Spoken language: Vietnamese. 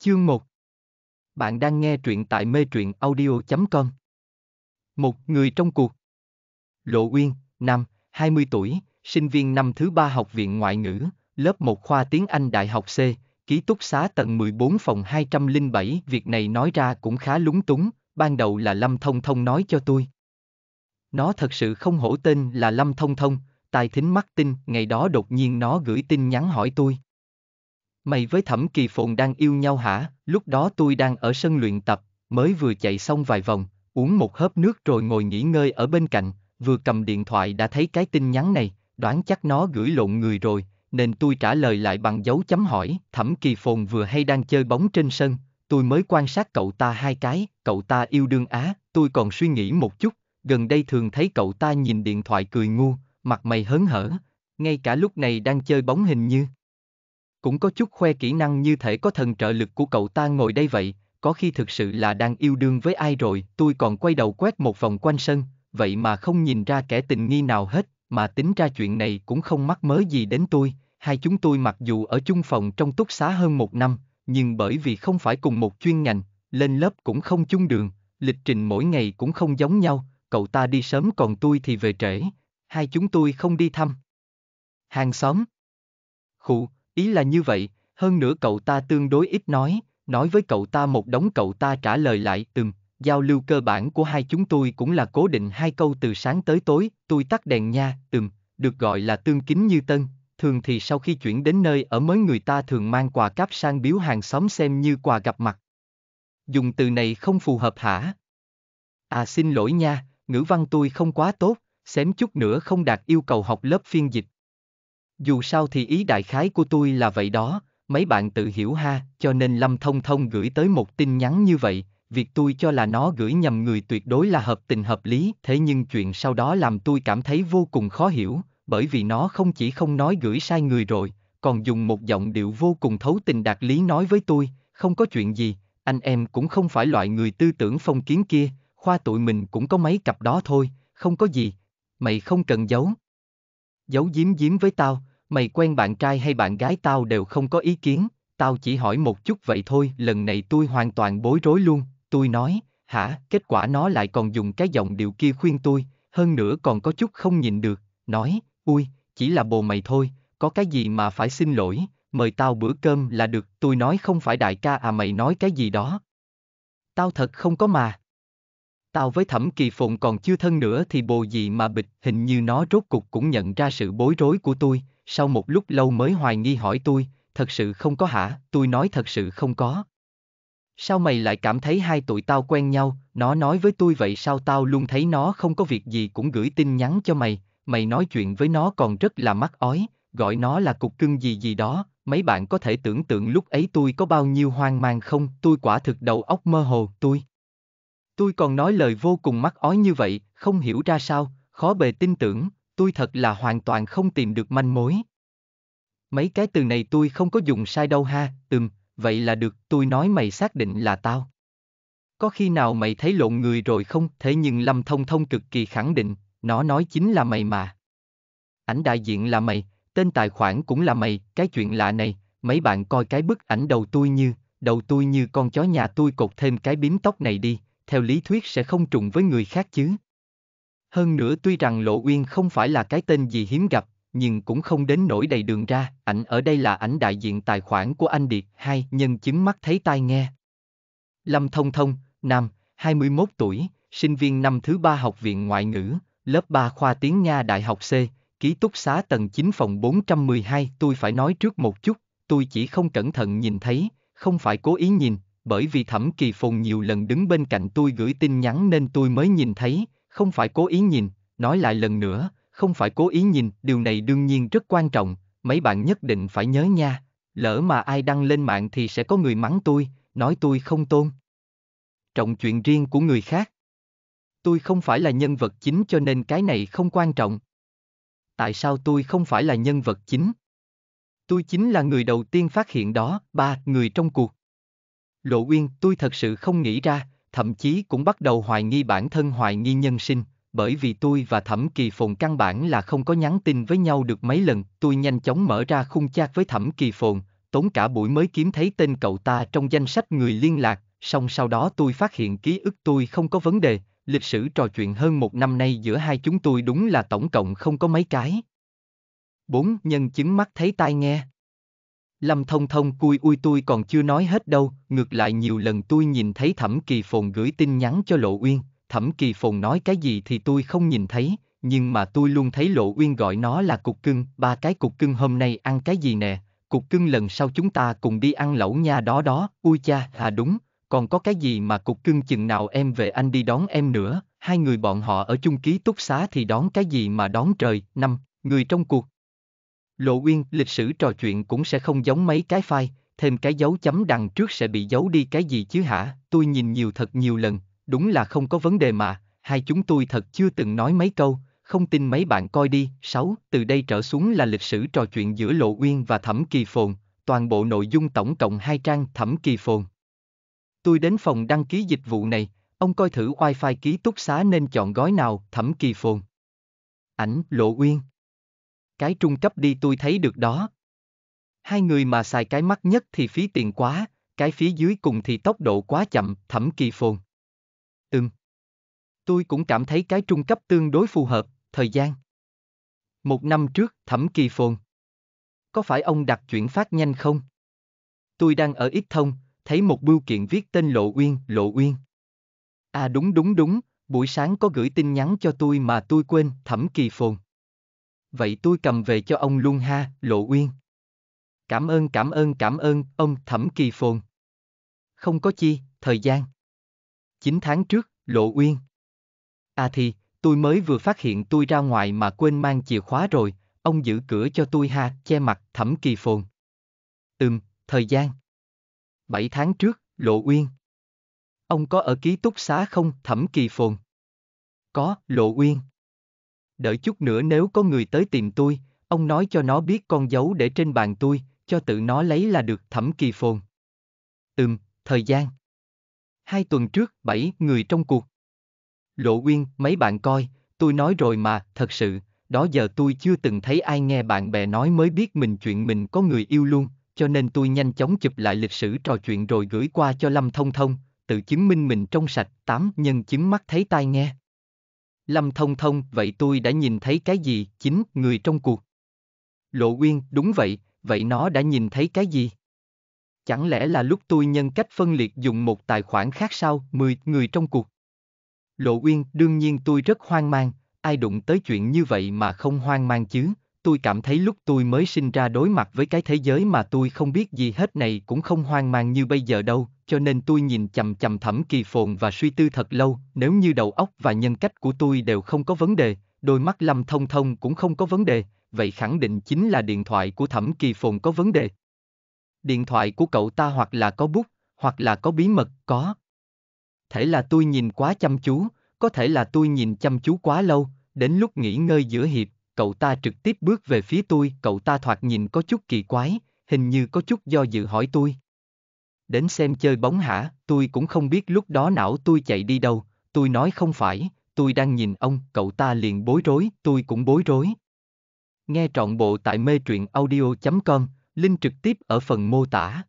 Chương 1 Bạn đang nghe truyện tại mê truyện audio.com Một người trong cuộc Lộ Uyên, nam, 20 tuổi, sinh viên năm thứ ba học viện ngoại ngữ, lớp 1 khoa tiếng Anh Đại học C, ký túc xá tầng 14 phòng 207. Việc này nói ra cũng khá lúng túng, ban đầu là Lâm Thông Thông nói cho tôi. Nó thật sự không hổ tên là Lâm Thông Thông, tài thính mắt tin, ngày đó đột nhiên nó gửi tin nhắn hỏi tôi Mày với Thẩm Kỳ Phồn đang yêu nhau hả? Lúc đó tôi đang ở sân luyện tập, mới vừa chạy xong vài vòng, uống một hớp nước rồi ngồi nghỉ ngơi ở bên cạnh, vừa cầm điện thoại đã thấy cái tin nhắn này, đoán chắc nó gửi lộn người rồi, nên tôi trả lời lại bằng dấu chấm hỏi. Thẩm Kỳ Phồn vừa hay đang chơi bóng trên sân, tôi mới quan sát cậu ta hai cái, cậu ta yêu đương á, tôi còn suy nghĩ một chút, gần đây thường thấy cậu ta nhìn điện thoại cười ngu, mặt mày hớn hở, ngay cả lúc này đang chơi bóng hình như cũng có chút khoe kỹ năng như thể có thần trợ lực của cậu ta ngồi đây vậy, có khi thực sự là đang yêu đương với ai rồi, tôi còn quay đầu quét một vòng quanh sân, vậy mà không nhìn ra kẻ tình nghi nào hết, mà tính ra chuyện này cũng không mắc mớ gì đến tôi, hai chúng tôi mặc dù ở chung phòng trong túc xá hơn một năm, nhưng bởi vì không phải cùng một chuyên ngành, lên lớp cũng không chung đường, lịch trình mỗi ngày cũng không giống nhau, cậu ta đi sớm còn tôi thì về trễ, hai chúng tôi không đi thăm. Hàng xóm khủ. Ý là như vậy, hơn nữa cậu ta tương đối ít nói, nói với cậu ta một đống cậu ta trả lời lại từng, giao lưu cơ bản của hai chúng tôi cũng là cố định hai câu từ sáng tới tối, tôi tắt đèn nha, từng, được gọi là tương kính như tân. Thường thì sau khi chuyển đến nơi ở mới người ta thường mang quà cáp sang biếu hàng xóm xem như quà gặp mặt. Dùng từ này không phù hợp hả? À xin lỗi nha, ngữ văn tôi không quá tốt, xém chút nữa không đạt yêu cầu học lớp phiên dịch. Dù sao thì ý đại khái của tôi là vậy đó, mấy bạn tự hiểu ha, cho nên Lâm Thông Thông gửi tới một tin nhắn như vậy, việc tôi cho là nó gửi nhầm người tuyệt đối là hợp tình hợp lý, thế nhưng chuyện sau đó làm tôi cảm thấy vô cùng khó hiểu, bởi vì nó không chỉ không nói gửi sai người rồi, còn dùng một giọng điệu vô cùng thấu tình đạt lý nói với tôi, không có chuyện gì, anh em cũng không phải loại người tư tưởng phong kiến kia, khoa tụi mình cũng có mấy cặp đó thôi, không có gì, mày không cần giấu. Giấu giếm giếm với tao, mày quen bạn trai hay bạn gái tao đều không có ý kiến, tao chỉ hỏi một chút vậy thôi, lần này tôi hoàn toàn bối rối luôn, tôi nói, hả, kết quả nó lại còn dùng cái giọng điệu kia khuyên tôi, hơn nữa còn có chút không nhìn được, nói, ui, chỉ là bồ mày thôi, có cái gì mà phải xin lỗi, mời tao bữa cơm là được, tôi nói không phải đại ca à mày nói cái gì đó. Tao thật không có mà. Tao với thẩm kỳ phụng còn chưa thân nữa thì bồ gì mà bịch, hình như nó rốt cục cũng nhận ra sự bối rối của tôi, sau một lúc lâu mới hoài nghi hỏi tôi, thật sự không có hả, tôi nói thật sự không có. Sao mày lại cảm thấy hai tụi tao quen nhau, nó nói với tôi vậy sao tao luôn thấy nó không có việc gì cũng gửi tin nhắn cho mày, mày nói chuyện với nó còn rất là mắc ói, gọi nó là cục cưng gì gì đó, mấy bạn có thể tưởng tượng lúc ấy tôi có bao nhiêu hoang mang không, tôi quả thực đầu óc mơ hồ, tôi. Tôi còn nói lời vô cùng mắc ói như vậy, không hiểu ra sao, khó bề tin tưởng, tôi thật là hoàn toàn không tìm được manh mối. Mấy cái từ này tôi không có dùng sai đâu ha, ừm, vậy là được, tôi nói mày xác định là tao. Có khi nào mày thấy lộn người rồi không? Thế nhưng Lâm Thông Thông cực kỳ khẳng định, nó nói chính là mày mà. Ảnh đại diện là mày, tên tài khoản cũng là mày, cái chuyện lạ này, mấy bạn coi cái bức ảnh đầu tôi như, đầu tôi như con chó nhà tôi cột thêm cái bím tóc này đi, theo lý thuyết sẽ không trùng với người khác chứ. Hơn nữa tuy rằng Lộ Uyên không phải là cái tên gì hiếm gặp, nhưng cũng không đến nổi đầy đường ra, ảnh ở đây là ảnh đại diện tài khoản của anh Điệt, hai nhân chứng mắt thấy tai nghe. Lâm Thông Thông, nam, 21 tuổi, sinh viên năm thứ ba học viện ngoại ngữ, lớp 3 khoa tiếng Nga Đại học C, ký túc xá tầng 9 phòng 412, tôi phải nói trước một chút, tôi chỉ không cẩn thận nhìn thấy, không phải cố ý nhìn, bởi vì Thẩm Kỳ Phùng nhiều lần đứng bên cạnh tôi gửi tin nhắn nên tôi mới nhìn thấy, không phải cố ý nhìn, nói lại lần nữa, không phải cố ý nhìn, điều này đương nhiên rất quan trọng, mấy bạn nhất định phải nhớ nha, lỡ mà ai đăng lên mạng thì sẽ có người mắng tôi, nói tôi không tôn. Trọng chuyện riêng của người khác. Tôi không phải là nhân vật chính cho nên cái này không quan trọng. Tại sao tôi không phải là nhân vật chính? Tôi chính là người đầu tiên phát hiện đó, ba người trong cuộc. Lộ Uyên, tôi thật sự không nghĩ ra, thậm chí cũng bắt đầu hoài nghi bản thân hoài nghi nhân sinh, bởi vì tôi và Thẩm Kỳ Phồn căn bản là không có nhắn tin với nhau được mấy lần, tôi nhanh chóng mở ra khung chat với Thẩm Kỳ Phồn, tốn cả buổi mới kiếm thấy tên cậu ta trong danh sách người liên lạc, song sau đó tôi phát hiện ký ức tôi không có vấn đề, lịch sử trò chuyện hơn một năm nay giữa hai chúng tôi đúng là tổng cộng không có mấy cái. 4. Nhân chứng mắt thấy tai nghe Lâm Thông Thông cui ui tôi còn chưa nói hết đâu, ngược lại nhiều lần tôi nhìn thấy Thẩm Kỳ Phồn gửi tin nhắn cho Lộ Uyên, Thẩm Kỳ Phồn nói cái gì thì tôi không nhìn thấy, nhưng mà tôi luôn thấy Lộ Uyên gọi nó là cục cưng, ba cái cục cưng hôm nay ăn cái gì nè, cục cưng lần sau chúng ta cùng đi ăn lẩu nha đó đó, ui cha, à đúng, còn có cái gì mà cục cưng chừng nào em về anh đi đón em nữa, hai người bọn họ ở chung ký túc xá thì đón cái gì mà đón trời, năm, người trong cuộc, Lộ Uyên, lịch sử trò chuyện cũng sẽ không giống mấy cái file, thêm cái dấu chấm đằng trước sẽ bị giấu đi cái gì chứ hả? Tôi nhìn nhiều thật nhiều lần, đúng là không có vấn đề mà, hai chúng tôi thật chưa từng nói mấy câu, không tin mấy bạn coi đi. 6. Từ đây trở xuống là lịch sử trò chuyện giữa Lộ Uyên và Thẩm Kỳ Phồn, toàn bộ nội dung tổng cộng hai trang Thẩm Kỳ Phồn. Tôi đến phòng đăng ký dịch vụ này, ông coi thử wifi ký túc xá nên chọn gói nào Thẩm Kỳ Phồn. Ảnh Lộ Uyên cái trung cấp đi tôi thấy được đó. Hai người mà xài cái mắc nhất thì phí tiền quá, cái phía dưới cùng thì tốc độ quá chậm, thẩm kỳ phồn. Ừm. Tôi cũng cảm thấy cái trung cấp tương đối phù hợp, thời gian. Một năm trước, thẩm kỳ phồn. Có phải ông đặt chuyển phát nhanh không? Tôi đang ở ít thông, thấy một bưu kiện viết tên Lộ Uyên, Lộ Uyên. À đúng đúng đúng, buổi sáng có gửi tin nhắn cho tôi mà tôi quên, thẩm kỳ phồn vậy tôi cầm về cho ông luôn ha, Lộ Uyên. Cảm ơn cảm ơn cảm ơn, ông Thẩm Kỳ Phồn. Không có chi, thời gian. 9 tháng trước, Lộ Uyên. À thì, tôi mới vừa phát hiện tôi ra ngoài mà quên mang chìa khóa rồi, ông giữ cửa cho tôi ha, che mặt, Thẩm Kỳ Phồn. Ừm, thời gian. 7 tháng trước, Lộ Uyên. Ông có ở ký túc xá không, Thẩm Kỳ Phồn? Có, Lộ Uyên đợi chút nữa nếu có người tới tìm tôi, ông nói cho nó biết con dấu để trên bàn tôi, cho tự nó lấy là được thẩm kỳ phồn. Ừm, thời gian. Hai tuần trước, bảy người trong cuộc. Lộ Uyên, mấy bạn coi, tôi nói rồi mà, thật sự, đó giờ tôi chưa từng thấy ai nghe bạn bè nói mới biết mình chuyện mình có người yêu luôn, cho nên tôi nhanh chóng chụp lại lịch sử trò chuyện rồi gửi qua cho Lâm Thông Thông, tự chứng minh mình trong sạch, tám nhân chứng mắt thấy tai nghe. Lâm Thông Thông, vậy tôi đã nhìn thấy cái gì, chính, người trong cuộc. Lộ Uyên, đúng vậy, vậy nó đã nhìn thấy cái gì? Chẳng lẽ là lúc tôi nhân cách phân liệt dùng một tài khoản khác sao, 10 người trong cuộc? Lộ Uyên, đương nhiên tôi rất hoang mang, ai đụng tới chuyện như vậy mà không hoang mang chứ, tôi cảm thấy lúc tôi mới sinh ra đối mặt với cái thế giới mà tôi không biết gì hết này cũng không hoang mang như bây giờ đâu, cho nên tôi nhìn chầm chầm thẩm kỳ phồn và suy tư thật lâu, nếu như đầu óc và nhân cách của tôi đều không có vấn đề, đôi mắt lâm thông thông cũng không có vấn đề, vậy khẳng định chính là điện thoại của thẩm kỳ phồn có vấn đề. Điện thoại của cậu ta hoặc là có bút, hoặc là có bí mật, có. Thể là tôi nhìn quá chăm chú, có thể là tôi nhìn chăm chú quá lâu, đến lúc nghỉ ngơi giữa hiệp, cậu ta trực tiếp bước về phía tôi, cậu ta thoạt nhìn có chút kỳ quái, hình như có chút do dự hỏi tôi đến xem chơi bóng hả, tôi cũng không biết lúc đó não tôi chạy đi đâu, tôi nói không phải, tôi đang nhìn ông, cậu ta liền bối rối, tôi cũng bối rối. Nghe trọn bộ tại mê truyện audio.com, link trực tiếp ở phần mô tả.